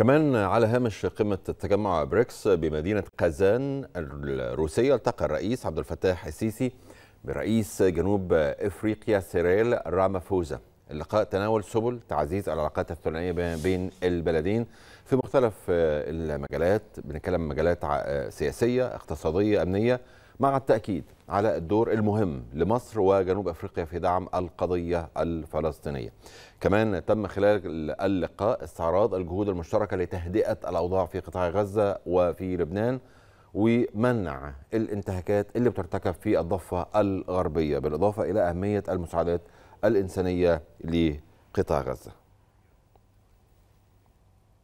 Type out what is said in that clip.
كمان على هامش قمة التجمع بريكس بمدينة قازان الروسية التقى الرئيس عبد الفتاح السيسي برئيس جنوب افريقيا سيريل رامافوزا اللقاء تناول سبل تعزيز العلاقات الثنائيه بين البلدين في مختلف آه، المجالات بنتكلم مجالات آه، سياسيه اقتصاديه امنيه مع التأكيد على الدور المهم لمصر وجنوب أفريقيا في دعم القضية الفلسطينية كمان تم خلال اللقاء استعراض الجهود المشتركة لتهدئة الأوضاع في قطاع غزة وفي لبنان ومنع الانتهاكات اللي بترتكب في الضفة الغربية بالإضافة إلى أهمية المساعدات الإنسانية لقطاع غزة